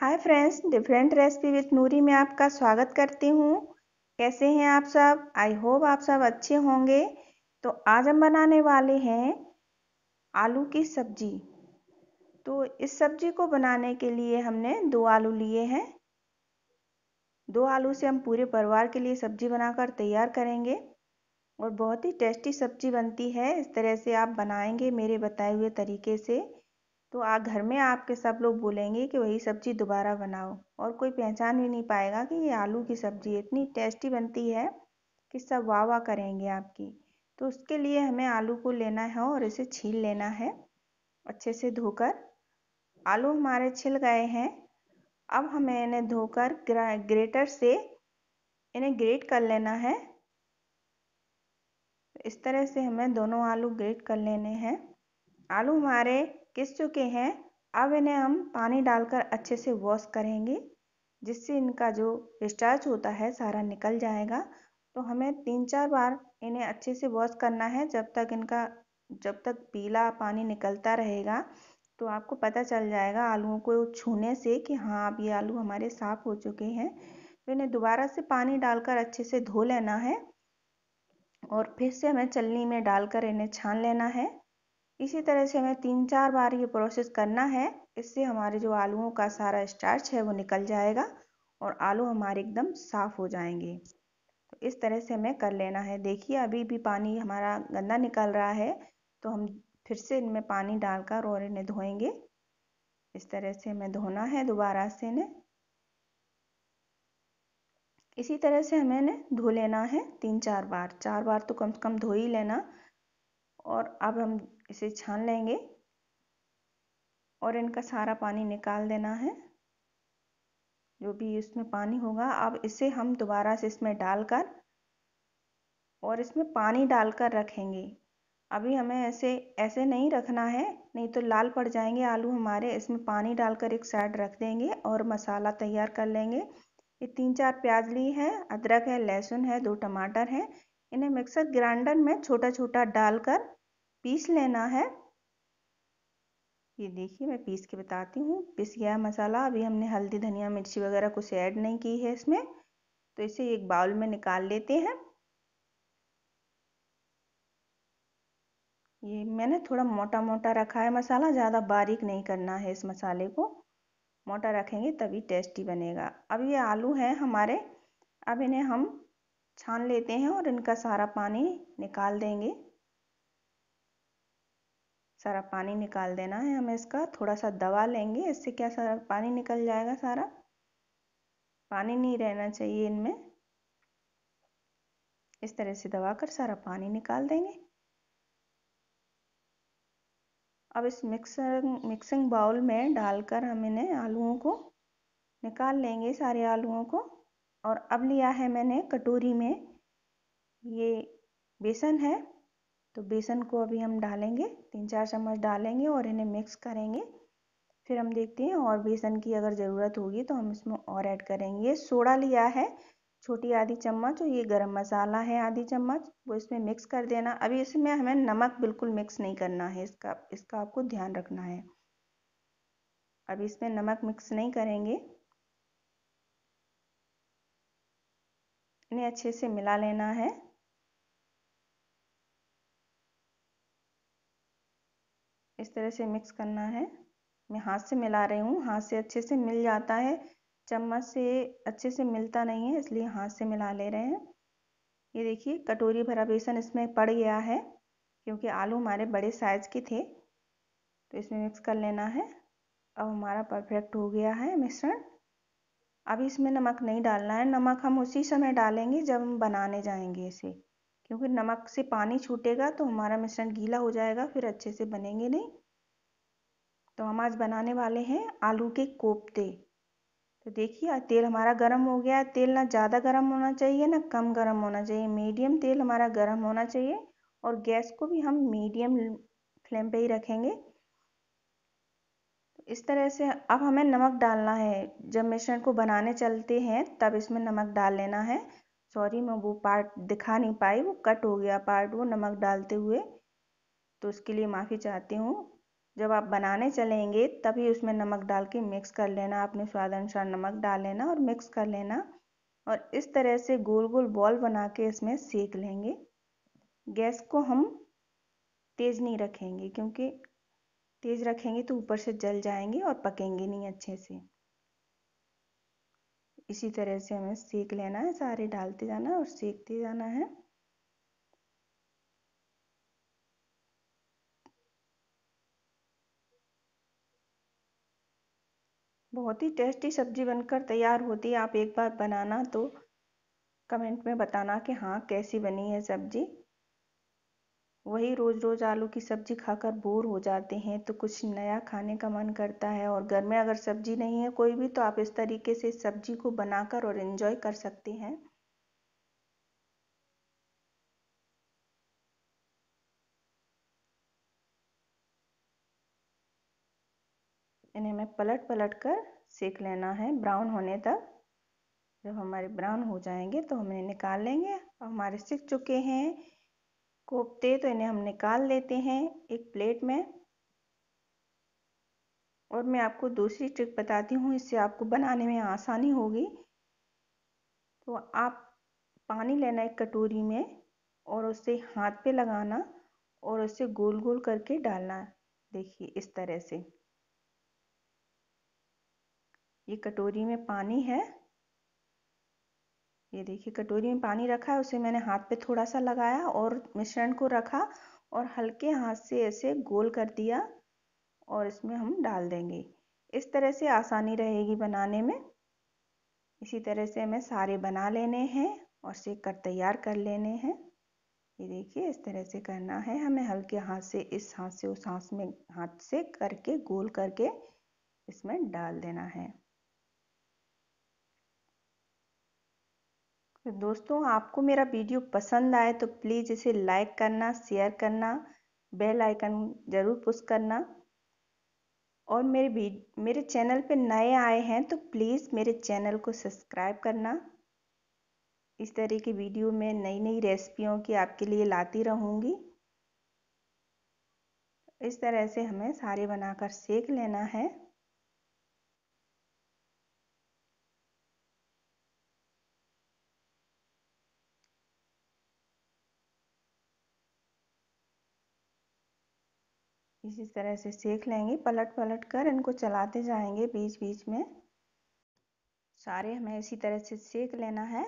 hi friends different recipe with Noori में आपका स्वागत करती हूँ कैसे हैं आप सब आई होप आप सब अच्छे होंगे तो आज हम बनाने वाले हैं आलू की सब्जी तो इस सब्जी को बनाने के लिए हमने दो आलू लिए हैं दो आलू से हम पूरे परिवार के लिए सब्जी बनाकर तैयार करेंगे और बहुत ही टेस्टी सब्जी बनती है इस तरह से आप बनाएंगे मेरे बताए हुए तरीके से तो आ घर में आपके सब लोग बोलेंगे कि वही सब्ज़ी दोबारा बनाओ और कोई पहचान भी नहीं पाएगा कि ये आलू की सब्ज़ी इतनी टेस्टी बनती है कि सब वाह वाह करेंगे आपकी तो उसके लिए हमें आलू को लेना है और इसे छील लेना है अच्छे से धोकर आलू हमारे छिल गए हैं अब हमें इन्हें धोकर ग्रेटर से इन्हें ग्रेट कर लेना है इस तरह से हमें दोनों आलू ग्रेट कर लेने हैं आलू हमारे घिस चुके हैं अब इन्हें हम पानी डालकर अच्छे से वॉश करेंगे जिससे इनका जो स्टार्च होता है सारा निकल जाएगा तो हमें तीन चार बार इन्हें अच्छे से वॉश करना है जब तक इनका जब तक पीला पानी निकलता रहेगा तो आपको पता चल जाएगा आलूओं को छूने से कि हाँ अब ये आलू हमारे साफ़ हो चुके हैं तो इन्हें दोबारा से पानी डालकर अच्छे से धो लेना है और फिर से हमें चलनी में डालकर इन्हें छान लेना है इसी तरह से हमें तीन चार बार ये प्रोसेस करना है इससे हमारे जो आलूओं का सारा स्टार्च है वो निकल जाएगा और आलू हमारे एकदम साफ़ हो जाएंगे तो इस तरह से हमें कर लेना है देखिए अभी भी पानी हमारा गंदा निकल रहा है तो हम फिर से इनमें पानी डालकर और इन्हें धोएंगे इस तरह से हमें धोना है दोबारा से इन्हें इसी तरह से हमें इन्हें धो लेना है तीन चार बार चार बार तो कम से कम धो ही लेना और अब हम इसे छान लेंगे और इनका सारा पानी निकाल देना है जो भी इसमें पानी होगा अब इसे हम दोबारा से इसमें डालकर और इसमें पानी डालकर रखेंगे अभी हमें ऐसे ऐसे नहीं रखना है नहीं तो लाल पड़ जाएंगे आलू हमारे इसमें पानी डालकर एक साइड रख देंगे और मसाला तैयार कर लेंगे ये तीन चार प्याज ली है अदरक है लहसुन है दो टमाटर हैं इन्हें मिक्सर ग्राइंडर में छोटा छोटा डालकर पीस लेना है ये देखिए मैं पीस के बताती हूँ पिस गया मसाला अभी हमने हल्दी धनिया मिर्ची वगैरह कुछ ऐड नहीं की है इसमें तो इसे एक बाउल में निकाल लेते हैं ये मैंने थोड़ा मोटा मोटा रखा है मसाला ज़्यादा बारीक नहीं करना है इस मसाले को मोटा रखेंगे तभी टेस्टी बनेगा अब ये आलू हैं हमारे अब इन्हें हम छान लेते हैं और इनका सारा पानी निकाल देंगे सारा पानी निकाल देना है हमें इसका थोड़ा सा दबा लेंगे इससे क्या सारा पानी निकल जाएगा सारा पानी नहीं रहना चाहिए इनमें इस तरह से दबा कर सारा पानी निकाल देंगे अब इस मिक्सर मिक्सिंग बाउल में डालकर हम इन्हें आलुओं को निकाल लेंगे सारे आलुओं को और अब लिया है मैंने कटोरी में ये बेसन है तो बेसन को अभी हम डालेंगे तीन चार चम्मच डालेंगे और इन्हें मिक्स करेंगे फिर हम देखते हैं और बेसन की अगर ज़रूरत होगी तो हम इसमें और ऐड करेंगे सोडा लिया है छोटी आधी चम्मच और ये गरम मसाला है आधी चम्मच वो इसमें मिक्स कर देना अभी इसमें हमें नमक बिल्कुल मिक्स नहीं करना है इसका इसका आपको ध्यान रखना है अभी इसमें नमक मिक्स नहीं करेंगे इन्हें अच्छे से मिला लेना है इस तरह से मिक्स करना है मैं हाथ से मिला रही हूँ हाथ से अच्छे से मिल जाता है चम्मच से अच्छे से मिलता नहीं है इसलिए हाथ से मिला ले रहे हैं ये देखिए कटोरी भरा बेसन इसमें पड़ गया है क्योंकि आलू हमारे बड़े साइज़ के थे तो इसमें मिक्स कर लेना है अब हमारा परफेक्ट हो गया है मिश्रण अभी इसमें नमक नहीं डालना है नमक हम उसी समय डालेंगे जब हम बनाने जाएंगे इसे क्योंकि नमक से पानी छूटेगा तो हमारा मिश्रण गीला हो जाएगा फिर अच्छे से बनेंगे नहीं तो हम आज बनाने वाले हैं आलू के कोफ्ते तो देखिए तेल हमारा गर्म हो गया तेल ना ज़्यादा गर्म होना चाहिए ना कम गर्म होना चाहिए मीडियम तेल हमारा गर्म होना चाहिए और गैस को भी हम मीडियम फ्लेम पे ही रखेंगे इस तरह से अब हमें नमक डालना है जब मिश्रण को बनाने चलते हैं तब इसमें नमक डाल लेना है सॉरी मैं वो पार्ट दिखा नहीं पाई वो कट हो गया पार्ट वो नमक डालते हुए तो उसके लिए माफ़ी चाहती हूँ जब आप बनाने चलेंगे तभी उसमें नमक डाल के मिक्स कर लेना अपने स्वाद अनुसार नमक डाल लेना और मिक्स कर लेना और इस तरह से गोल गोल बॉल बना के इसमें सेक लेंगे गैस को हम तेज़ नहीं रखेंगे क्योंकि तेज़ रखेंगे तो ऊपर से जल जाएंगे और पकेंगे नहीं अच्छे से इसी तरह से हमें सेक लेना है सारे डालते जाना है और सेकते जाना है बहुत ही टेस्टी सब्जी बनकर तैयार होती है आप एक बार बनाना तो कमेंट में बताना कि हाँ कैसी बनी है सब्जी वही रोज़ रोज़ आलू की सब्ज़ी खाकर बोर हो जाते हैं तो कुछ नया खाने का मन करता है और घर में अगर सब्ज़ी नहीं है कोई भी तो आप इस तरीके से सब्ज़ी को बनाकर और इन्जॉय कर सकते हैं इन्हें हमें पलट पलट कर सेक लेना है ब्राउन होने तक जब हमारे ब्राउन हो जाएंगे तो हम इन्हें निकाल लेंगे हमारे सीख चुके हैं कोफ्ते तो इन्हें हम निकाल लेते हैं एक प्लेट में और मैं आपको दूसरी ट्रिक बताती हूँ इससे आपको बनाने में आसानी होगी तो आप पानी लेना एक कटोरी में और उसे हाथ पे लगाना और उसे गोल गोल करके डालना देखिए इस तरह से ये कटोरी में पानी है ये देखिए कटोरी में पानी रखा है उसे मैंने हाथ पे थोड़ा सा लगाया और मिश्रण को रखा और हल्के हाथ से ऐसे गोल कर दिया और इसमें हम डाल देंगे इस तरह से आसानी रहेगी बनाने में इसी तरह से हमें सारे बना लेने हैं और सेक कर तैयार कर लेने हैं ये देखिए इस तरह से करना है हमें हल्के हाथ से इस हाथ से उस हाथ में हाथ से करके गोल करके इसमें डाल देना है तो दोस्तों आपको मेरा वीडियो पसंद आए तो प्लीज़ इसे लाइक करना शेयर करना बेल आइकन ज़रूर पुश करना और मेरे भी मेरे चैनल पे नए आए हैं तो प्लीज़ मेरे चैनल को सब्सक्राइब करना इस तरह की वीडियो में नई नई रेसिपियों की आपके लिए लाती रहूँगी इस तरह से हमें सारे बनाकर सेक लेना है इसी तरह से सेक लेंगे पलट पलट कर इनको चलाते जाएंगे बीच बीच में सारे हमें इसी तरह से सेक लेना है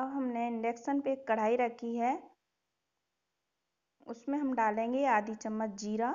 अब हमने इंडक्शन पे एक कढ़ाई रखी है उसमें हम डालेंगे आधी चम्मच जीरा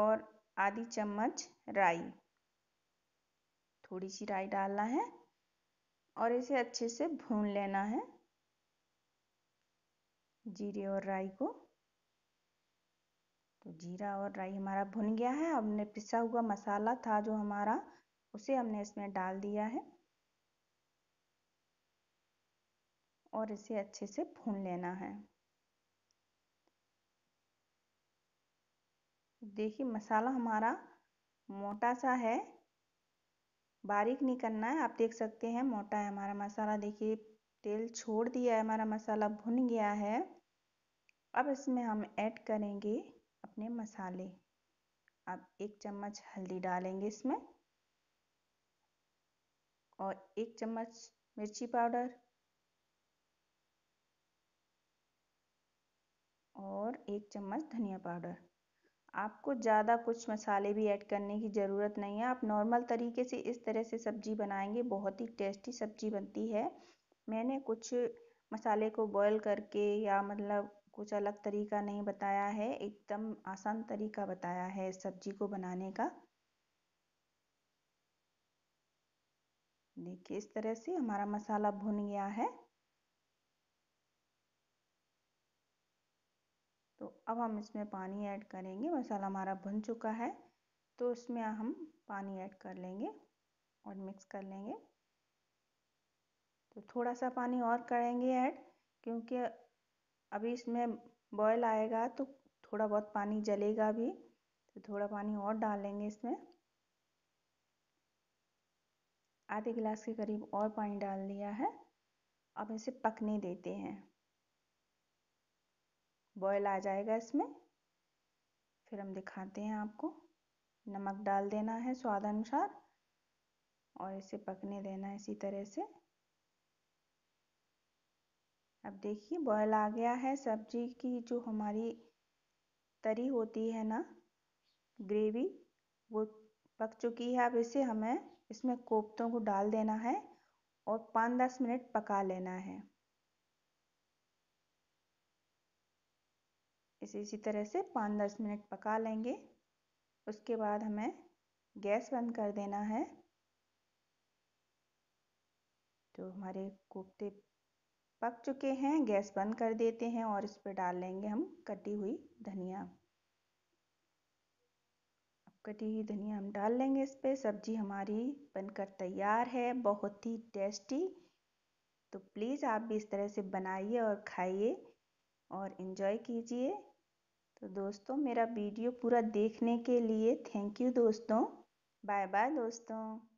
और आधी चम्मच राई थोड़ी सी राई डालना है और इसे अच्छे से भून लेना है जीरे और राई को तो जीरा और राई हमारा भुन गया है हमने पिसा हुआ मसाला था जो हमारा उसे हमने इसमें डाल दिया है और इसे अच्छे से भून लेना है देखिए मसाला हमारा मोटा सा है बारीक नहीं करना है आप देख सकते हैं मोटा है हमारा मसाला देखिए तेल छोड़ दिया है हमारा मसाला भुन गया है अब इसमें हम ऐड करेंगे अपने मसाले आप एक चम्मच हल्दी डालेंगे इसमें और एक चम्मच मिर्ची पाउडर और एक चम्मच धनिया पाउडर आपको ज़्यादा कुछ मसाले भी ऐड करने की ज़रूरत नहीं है आप नॉर्मल तरीके से इस तरह से सब्जी बनाएंगे बहुत ही टेस्टी सब्जी बनती है मैंने कुछ मसाले को बॉईल करके या मतलब कुछ अलग तरीका नहीं बताया है एकदम आसान तरीका बताया है इस सब्जी को बनाने का देखिए इस तरह से हमारा मसाला भुन गया है तो अब हम इसमें पानी ऐड करेंगे मसाला हमारा भुन चुका है तो इसमें हम पानी ऐड कर लेंगे और मिक्स कर लेंगे तो थोड़ा सा पानी और करेंगे ऐड क्योंकि अभी इसमें बॉयल आएगा तो थोड़ा बहुत पानी जलेगा अभी तो थोड़ा पानी और डालेंगे इसमें आधे गिलास के करीब और पानी डाल दिया है अब इसे पकने देते हैं बॉयल आ जाएगा इसमें फिर हम दिखाते हैं आपको नमक डाल देना है स्वाद अनुसार और इसे पकने देना है इसी तरह से अब देखिए बॉयल आ गया है सब्जी की जो हमारी तरी होती है ना ग्रेवी वो पक चुकी है अब इसे हमें इसमें कोफ्तों को डाल देना है और पाँच दस मिनट पका लेना है इसे इसी तरह से पाँच दस मिनट पका लेंगे उसके बाद हमें गैस बंद कर देना है तो हमारे कोफ्ते पक चुके हैं गैस बंद कर देते हैं और इस पर डाल लेंगे हम कटी हुई धनिया कटी हुई धनिया हम डाल लेंगे इस पर सब्जी हमारी बनकर तैयार है बहुत ही टेस्टी तो प्लीज़ आप भी इस तरह से बनाइए और खाइए और इन्जॉय कीजिए तो दोस्तों मेरा वीडियो पूरा देखने के लिए थैंक यू दोस्तों बाय बाय दोस्तों